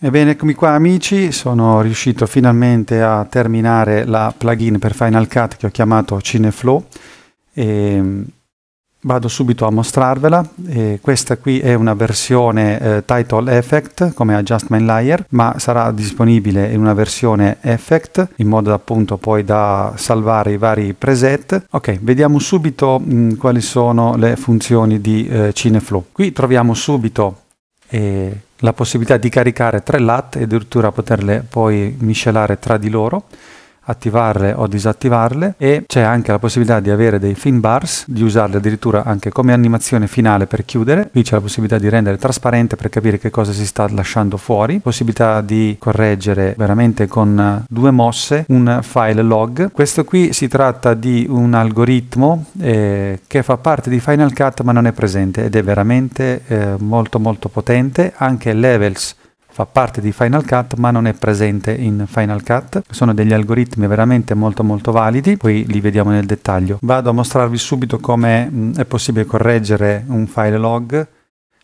Ebbene, eccomi qua amici, sono riuscito finalmente a terminare la plugin per Final Cut che ho chiamato Cineflow e mm, vado subito a mostrarvela. E questa qui è una versione eh, Title Effect come Adjustment Layer, ma sarà disponibile in una versione Effect in modo appunto poi da salvare i vari preset. Ok, vediamo subito mh, mm, quali sono le funzioni di eh, Cineflow. Qui troviamo subito... Eh, la possibilità di caricare tre LAT e addirittura poterle poi miscelare tra di loro attivarle o disattivarle e c'è anche la possibilità di avere dei fin bars, di usarle addirittura anche come animazione finale per chiudere, qui c'è la possibilità di rendere trasparente per capire che cosa si sta lasciando fuori, possibilità di correggere veramente con due mosse un file log, questo qui si tratta di un algoritmo eh, che fa parte di Final Cut ma non è presente ed è veramente eh, molto molto potente, anche levels fa parte di Final Cut ma non è presente in Final Cut. Sono degli algoritmi veramente molto molto validi, poi li vediamo nel dettaglio. Vado a mostrarvi subito come mm, è possibile correggere un file log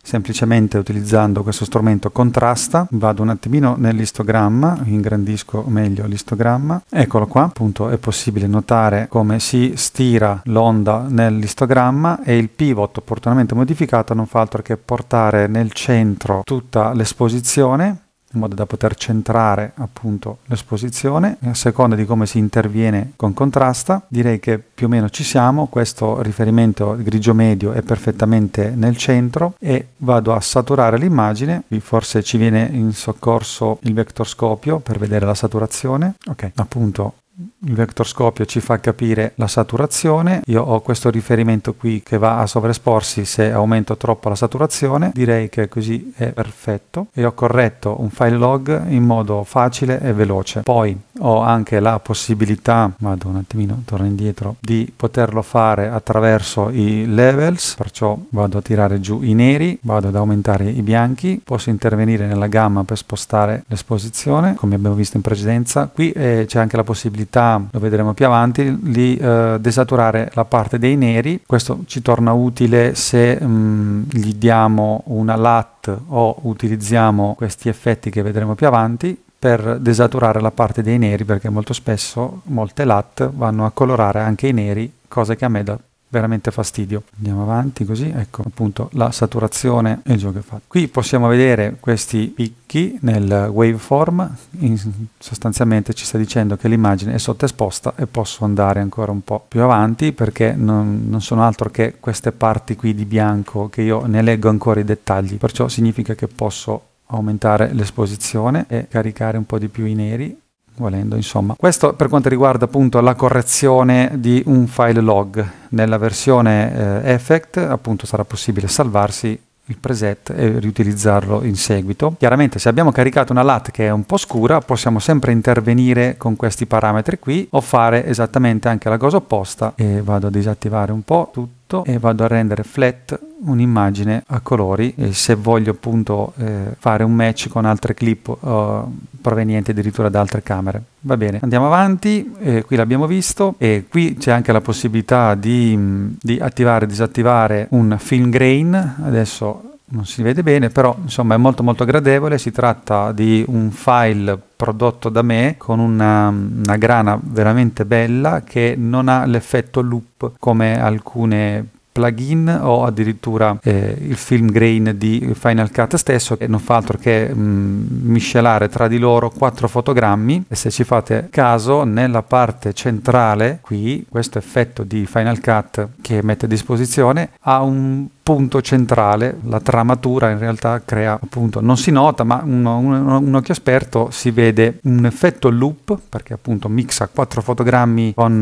semplicemente utilizzando questo strumento contrasta vado un attimino nell'istogramma ingrandisco meglio l'istogramma eccolo qua appunto è possibile notare come si stira l'onda nell'istogramma e il pivot opportunamente modificato non fa altro che portare nel centro tutta l'esposizione in modo da poter centrare appunto l'esposizione e a seconda di come si interviene con contrasta direi che più o meno ci siamo questo riferimento grigio medio è perfettamente nel centro e vado a saturare l'immagine qui forse ci viene in soccorso il vectorscopio per vedere la saturazione ok appunto il vectorscopio ci fa capire la saturazione, io ho questo riferimento qui che va a sovraesporsi se aumento troppo la saturazione, direi che così è perfetto e ho corretto un file log in modo facile e veloce. Poi ho anche la possibilità, vado un attimino, torno indietro, di poterlo fare attraverso i levels, perciò vado a tirare giù i neri, vado ad aumentare i bianchi, posso intervenire nella gamma per spostare l'esposizione, come abbiamo visto in precedenza. Qui eh, c'è anche la possibilità possibilità, lo vedremo più avanti, di eh, desaturare la parte dei neri. Questo ci torna utile se mh, mm, gli diamo una LAT o utilizziamo questi effetti che vedremo più avanti per desaturare la parte dei neri perché molto spesso molte LAT vanno a colorare anche i neri, cosa che a me da veramente fastidio. Andiamo avanti così, ecco appunto la saturazione e il gioco è fatto. Qui possiamo vedere questi picchi nel waveform, In, sostanzialmente ci sta dicendo che l'immagine è sottoesposta e posso andare ancora un po' più avanti perché non, non sono altro che queste parti qui di bianco che io ne leggo ancora i dettagli, perciò significa che posso aumentare l'esposizione e caricare un po' di più i neri volendo insomma. Questo per quanto riguarda appunto la correzione di un file log. Nella versione eh, Effect appunto sarà possibile salvarsi il preset e riutilizzarlo in seguito. Chiaramente se abbiamo caricato una LAT che è un po' scura possiamo sempre intervenire con questi parametri qui o fare esattamente anche la cosa opposta e vado a disattivare un po' tutto sotto e vado a rendere flat un'immagine a colori e se voglio appunto eh, fare un match con altre clip eh, provenienti addirittura da altre camere. Va bene, andiamo avanti, eh, qui l'abbiamo visto e qui c'è anche la possibilità di, di attivare e disattivare un film grain, adesso non si vede bene, però insomma è molto molto gradevole, si tratta di un file prodotto da me con una, una grana veramente bella che non ha l'effetto loop come alcune plugin o addirittura eh, il film grain di Final Cut stesso che non fa altro che mh, mm, miscelare tra di loro quattro fotogrammi e se ci fate caso nella parte centrale qui questo effetto di Final Cut che mette a disposizione ha un punto centrale, la tramatura in realtà crea appunto, non si nota, ma uno, uno, un occhio esperto si vede un effetto loop, perché appunto mixa quattro fotogrammi con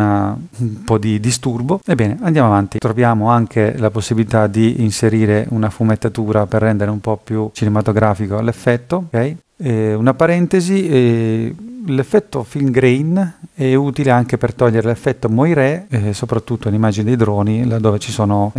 uh, un po' di disturbo. Ebbene, andiamo avanti, troviamo anche la possibilità di inserire una fumettatura per rendere un po' più cinematografico l'effetto, ok? Eh, una parentesi, eh, l'effetto film grain è utile anche per togliere l'effetto moiré, eh, soprattutto in immagini dei droni, laddove ci sono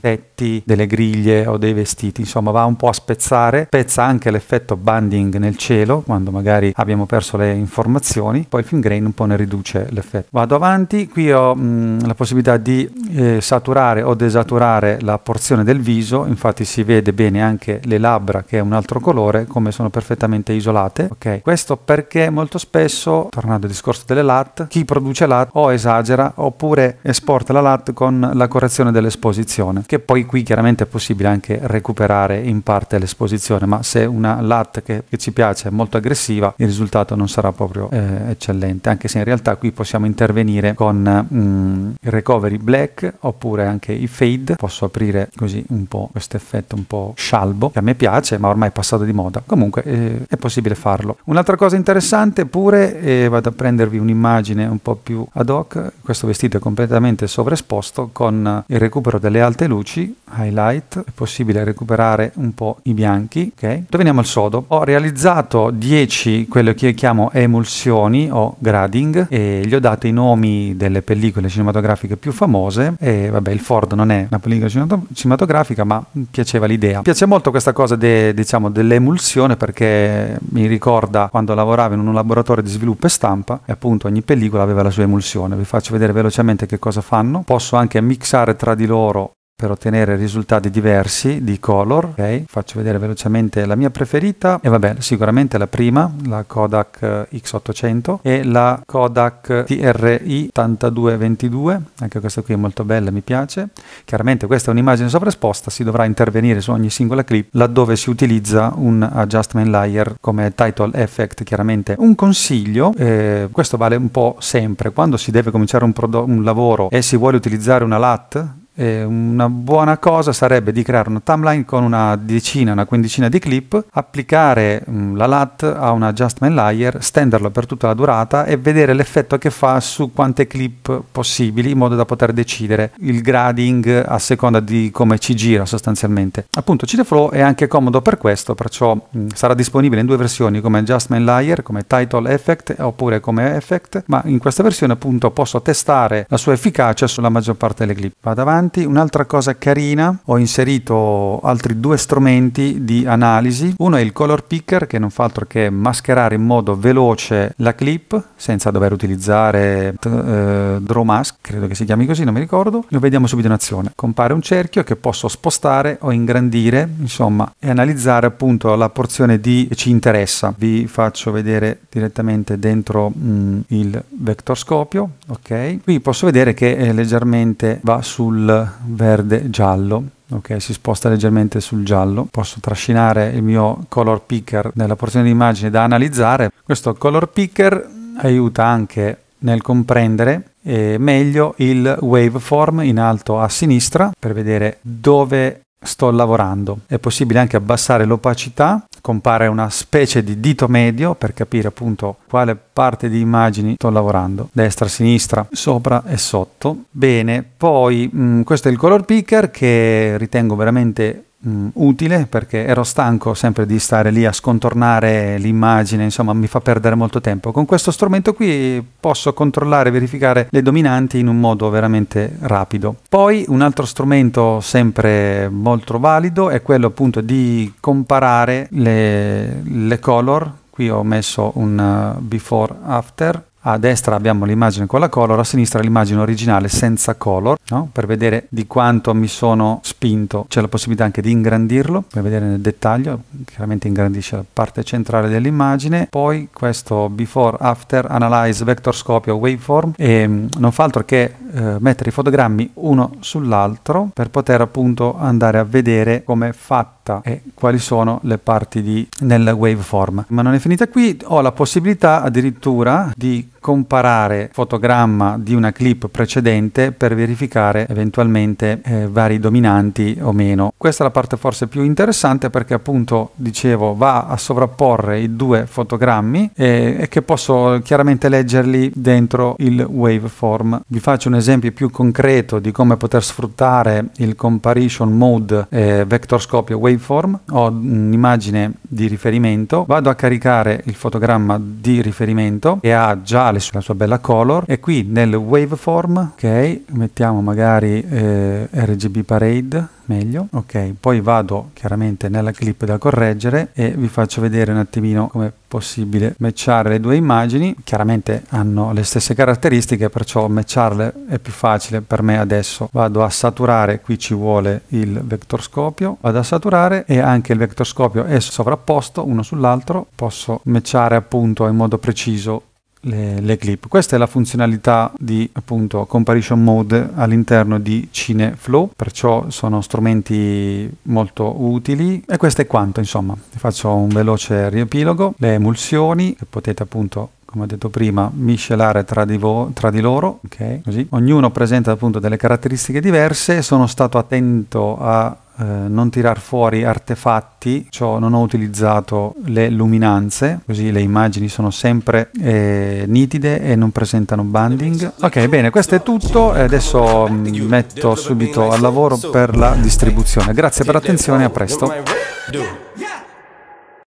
tetti, eh, delle griglie o dei vestiti, insomma va un po' a spezzare, spezza anche l'effetto banding nel cielo, quando magari abbiamo perso le informazioni, poi il film grain un po' ne riduce l'effetto. Vado avanti, qui ho mh, mm, la possibilità di eh, saturare o desaturare la porzione del viso, infatti si vede bene anche le labbra che è un altro colore, come sono perfettamente totalmente isolate. Ok, questo perché molto spesso, tornando al discorso delle LAT, chi produce LAT o esagera oppure esporta la LAT con la correzione dell'esposizione, che poi qui chiaramente è possibile anche recuperare in parte l'esposizione, ma se una LAT che, che ci piace è molto aggressiva, il risultato non sarà proprio eh, eccellente, anche se in realtà qui possiamo intervenire con mm, il recovery black oppure anche i fade, posso aprire così un po' questo effetto un po' scialbo che a me piace, ma ormai è passato di moda. Comunque eh, è possibile farlo. Un'altra cosa interessante pure, eh, vado a prendervi un'immagine un po' più ad hoc, questo vestito è completamente sovraesposto con il recupero delle alte luci highlight, è possibile recuperare un po' i bianchi, ok? Torniamo al sodo. Ho realizzato 10, quello che io chiamo emulsioni o grading, e gli ho dato i nomi delle pellicole cinematografiche più famose, e vabbè il Ford non è una pellicola cinematografica, ma piaceva l'idea. piace molto questa cosa de, diciamo, dell'emulsione perché mi ricorda quando lavoravo in un laboratorio di sviluppo e stampa, e appunto ogni pellicola aveva la sua emulsione. Vi faccio vedere velocemente che cosa fanno. Posso anche mixare tra di loro per ottenere risultati diversi di color. Okay. Faccio vedere velocemente la mia preferita e vabbè sicuramente la prima, la Kodak eh, X800 e la Kodak TRI 8222, anche questa qui è molto bella, mi piace. Chiaramente questa è un'immagine sovraesposta, si dovrà intervenire su ogni singola clip laddove si utilizza un adjustment layer come title effect chiaramente. Un consiglio, eh, questo vale un po' sempre, quando si deve cominciare un, un lavoro e si vuole utilizzare una LAT, eh, una buona cosa sarebbe di creare una timeline con una decina, una quindicina di clip, applicare mh, mm, la LAT a un adjustment layer, stenderlo per tutta la durata e vedere l'effetto che fa su quante clip possibili in modo da poter decidere il grading a seconda di come ci gira sostanzialmente. Appunto CineFlow è anche comodo per questo, perciò mh, mm, sarà disponibile in due versioni come adjustment layer, come title effect oppure come effect, ma in questa versione appunto posso testare la sua efficacia sulla maggior parte delle clip. Vado avanti importanti. Un'altra cosa carina, ho inserito altri due strumenti di analisi. Uno è il color picker che non fa altro che mascherare in modo veloce la clip senza dover utilizzare eh, draw mask, credo che si chiami così, non mi ricordo. Lo vediamo subito in azione. Compare un cerchio che posso spostare o ingrandire, insomma, e analizzare appunto la porzione di ci interessa. Vi faccio vedere direttamente dentro mm, il vectorscopio, ok? Qui posso vedere che eh, leggermente va sul verde giallo ok si sposta leggermente sul giallo posso trascinare il mio color picker nella porzione di immagine da analizzare questo color picker aiuta anche nel comprendere eh, meglio il waveform in alto a sinistra per vedere dove sto lavorando è possibile anche abbassare l'opacità compare una specie di dito medio per capire appunto quale parte di immagini sto lavorando, destra, sinistra, sopra e sotto. Bene, poi mh, mm, questo è il color picker che ritengo veramente mh, mm, utile perché ero stanco sempre di stare lì a scontornare l'immagine, insomma mi fa perdere molto tempo. Con questo strumento qui posso controllare e verificare le dominanti in un modo veramente rapido. Poi un altro strumento sempre molto valido è quello appunto di comparare le, le color. Qui ho messo un eh, before after a destra abbiamo l'immagine con la color, a sinistra l'immagine originale senza color, no? per vedere di quanto mi sono spinto. C'è la possibilità anche di ingrandirlo, per vedere nel dettaglio, chiaramente ingrandisce la parte centrale dell'immagine. Poi questo before, after, analyze, vector scopio, waveform, e mm, non fa altro che eh, mettere i fotogrammi uno sull'altro per poter appunto andare a vedere come è fatta e quali sono le parti di, nel waveform. Ma non è finita qui, ho la possibilità addirittura di comparare fotogramma di una clip precedente per verificare eventualmente eh, vari dominanti o meno. Questa è la parte forse più interessante perché appunto dicevo va a sovrapporre i due fotogrammi e, eh, e che posso chiaramente leggerli dentro il waveform. Vi faccio un esempio più concreto di come poter sfruttare il comparison mode eh, vectorscopio waveform. Ho un'immagine di riferimento, vado a caricare il fotogramma di riferimento che ha già le uguale sulla sua bella color e qui nel waveform ok mettiamo magari eh, RGB parade meglio ok poi vado chiaramente nella clip da correggere e vi faccio vedere un attimino come è possibile matchare le due immagini chiaramente hanno le stesse caratteristiche perciò matcharle è più facile per me adesso vado a saturare qui ci vuole il vectorscopio vado a saturare e anche il vectorscopio è sovrapposto uno sull'altro posso matchare appunto in modo preciso le, le, clip. Questa è la funzionalità di appunto Comparition Mode all'interno di Cineflow, perciò sono strumenti molto utili e questo è quanto insomma. Vi faccio un veloce riepilogo. Le emulsioni che potete appunto come ho detto prima, miscelare tra di, tra di loro, okay? Ognuno presenta appunto delle caratteristiche diverse, sono stato attento a eh, non tirar fuori artefatti, ciò non ho utilizzato le luminanze, così le immagini sono sempre eh, nitide e non presentano banding. Ok, bene, questo è tutto, adesso mh, mm, metto subito al lavoro per la distribuzione. Grazie per l'attenzione, a presto.